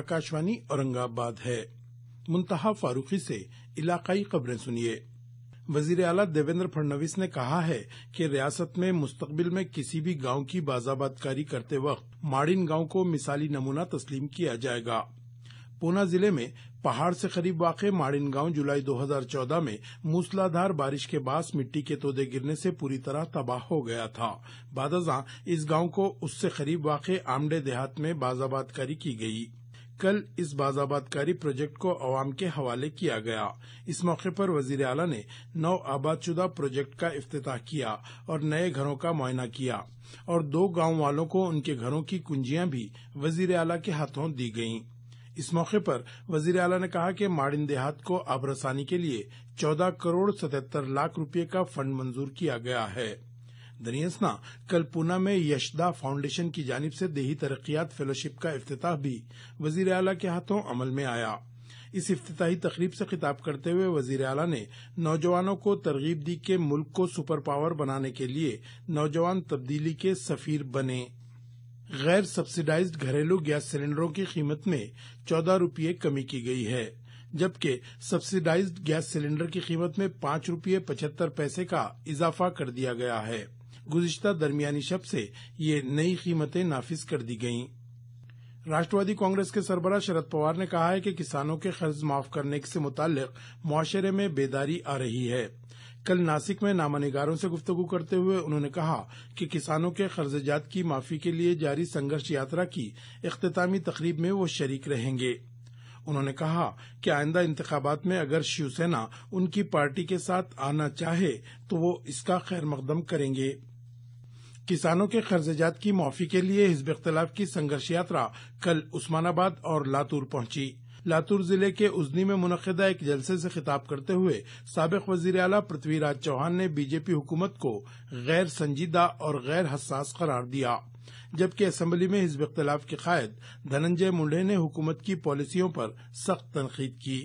आकाशवाणी औरंगाबाद है मुंतहा फारूकी से इलाकाई खबरें सुनिए वजीर अला देवेंद्र फडणवीस ने कहा है कि रियासत में मुस्तबिल में किसी भी गांव की बाजाबादकारी करते वक्त माड़िन गांव को मिसाली नमूना तस्लीम किया जाएगा पूना जिले में पहाड़ से करीब वाक़ माड़िन गांव जुलाई 2014 में मूसलाधार बारिश के बाद मिट्टी के तोदे गिरने से पूरी तरह तबाह हो गया था बादजा इस गांव को उससे करीब वाक़ आमडे देहात में बाजाबादकारी की गयी कल इस बाजाबादकारी प्रोजेक्ट को अवाम के हवाले किया गया इस मौके पर वजीर अला ने नौ आबादशुदा प्रोजेक्ट का अफ्ताह किया और नए घरों का मुआयना किया और दो गांव वालों को उनके घरों की कुंजियां भी वजीर अला के हाथों दी गई इस मौके पर वजीर अला ने कहा कि माड़िन देहात को आबरसानी के लिए चौदह करोड़ सतहत्तर लाख रुपए का फंड मंजूर किया गया है दरियसना कल पूना में यशदा फाउंडेशन की जानब से देही तरक्यात फेलोशिप का अफ्ताह भी वजीर अला के हाथों अमल में आया इस अफ्ताही तकरीब से खिताब करते हुए वजीर अला ने नौजवानों को तरगीब दी कि मुल्क को सुपर पावर बनाने के लिए नौजवान तब्दीली के सफीर बने गैर सब्सिडाइज्ड घरेलू गैस सिलेंडरों की कीमत में चौदह रूपये कमी की गई है जबकि सब्सिडाइज्ड गैस सिलेंडर की कीमत में पांच रूपये पचहत्तर पैसे का इजाफा कर दिया गया है गुजशत दरमियानी शब से ये नई कीमतें नाफिज कर दी गयी राष्ट्रवादी कांग्रेस के सरबरा शरद पवार ने कहा है कि किसानों के कर्ज माफ करने से मुतालिक माशरे में बेदारी आ रही है कल नासिक में नामा नगारों से गुफ्तगु करते हुए उन्होंने कहा कि किसानों के कर्जजात की माफी के लिए जारी संघर्ष यात्रा की अख्तामी तकरीब में वो शरीक रहेंगे उन्होंने कहा कि आइंदा इंतबात में अगर शिवसेना उनकी पार्टी के साथ आना चाहे तो वो इसका खैर मकदम करेंगे किसानों के कर्जजात की माफी के लिए हिजब इख्तलाफ की संघर्ष यात्रा कल उस्मानाबाद और लातूर पहुंची लातूर जिले के उजनी में मुनदा एक जलसे से खिताब करते हुए सबक वजीर अला पृथ्वीराज चौहान ने बीजेपी हुकूमत को गैर संजीदा और गैर हसास करार दिया जबकि असम्बली में हिजब इख्तलाफ के कायद धनंजय मुंडे ने हुकूमत की पॉलिसियों पर सख्त तनकीद की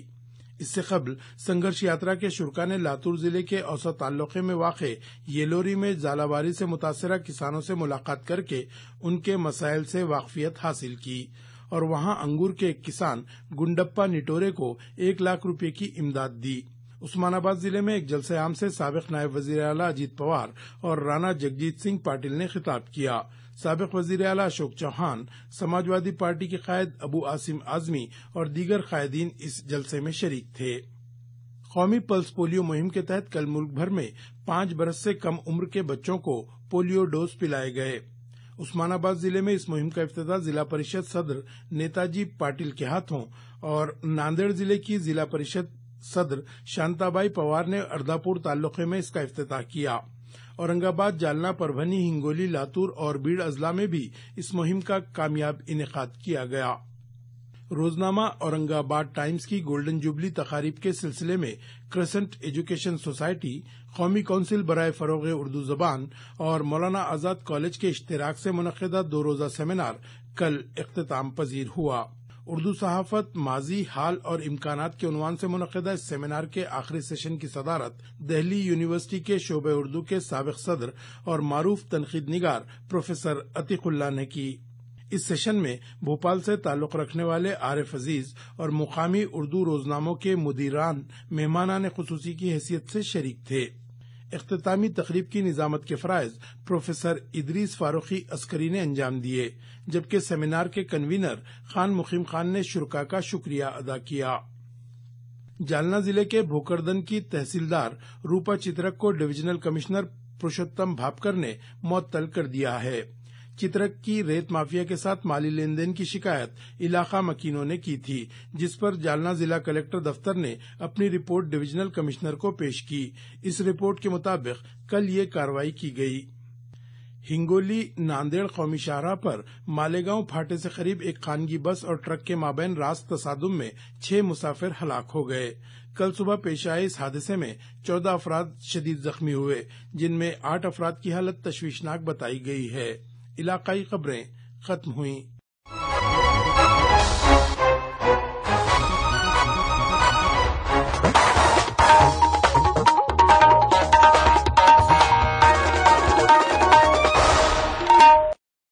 इससे कबल संघर्ष यात्रा के शुरा ने लातूर जिले के औसत ताल्लुके में वाक़ येलोरी में जालाबारी से मुतासर किसानों से मुलाकात करके उनके मसाइल से वाकफियत हासिल की और वहां अंगूर के एक किसान गुंडप्पा निटोरे को एक लाख रुपए की इमदाद दी उस्मानाबाद जिले में एक जलसेआम से सबक नायब वजीर अला अजीत पवार और राणा जगजीत सिंह पाटिल ने खिताब किया सबक वजीर अला अशोक चौहान समाजवादी पार्टी के कायद अबू आसिम आजमी और दीगर कायदीन इस जलसे में शरीक थे कौमी पल्स पोलियो मुहिम के तहत कल मुल्क भर में पांच बरस से कम उम्र के बच्चों को पोलियो डोज पिलाए गए उस्मानाबाद जिले में इस मुहिम का अफ्तः जिला परिषद सदर नेताजी पाटिल के हाथों और नांदेड़ जिले की जिला परिषद सदर शांताबाई पवार ने अर्दापुर तालुके में इसका अफ्ताह किया औरंगाबाद जालना परभनी हिंगोली लातूर और बीड़ अजला में भी इस मुहिम का कामयाब इनका किया गया रोजनामा औरंगाबाद टाइम्स की गोल्डन जुबली तकारीब के सिलसिले में क्रेसेंट एजुकेशन सोसाइटी कौमी कौंसिल बरए फरोग उर्दू जबान और मौलाना आजाद कॉलेज के इश्तराक से मनदा दो रोज़ा सेमिनार कल अख्ताम पजीर हुआ उर्दू सहाफत माजी हाल और इम्कान के उनवान से मुनदा इस सेमिनार के आखिरी सेशन की सदारत दहली यूनिवर्सिटी के शोब उर्दू के सबक सदर और मारूफ तनकीद निगार प्रोफेसर अतीकुल्ला ने की इस सेशन में भोपाल से ताल्लुक़ रखने वाले आरिफ अजीज और मुकामी उर्दू रोजनामों के मुदीरान मेहमाना खसूसी की हैसियत से शरीक थे अख्तामी तकरीब की निजामत के फ़रज़ प्रोफेसर इदरीस फारूकी अस्करी ने अंजाम दिए जबकि सेमिनार के कन्वीनर खान मुखीम खान ने शुरा का शुक्रिया अदा किया जालना जिले के भोकरदन की तहसीलदार रूपा चित्रक को डिवीजनल कमिश्नर पुरुषोत्तम भापकर ने मुअत्तल कर दिया है चित्रक की रेत माफिया के साथ माली लेन देन की शिकायत इलाका मकीनों ने की थी जिस पर जालना जिला कलेक्टर दफ्तर ने अपनी रिपोर्ट डिविजनल कमिश्नर को पेश की इस रिपोर्ट के मुताबिक कल ये कार्रवाई की गयी हिंगोली नांदेड़ कौमी शाहरा पर मालेगांव फाटे से करीब एक खानगी बस और ट्रक के माबेन रास तसादम में छह मुसाफिर हलाक हो गए कल सुबह पेश आए इस हादसे में चौदह अफराद शदीद जख्मी हुए जिनमें आठ अफराद की हालत तशवीशनाक बताई गई है इलाकाई खबरें खत्म हुई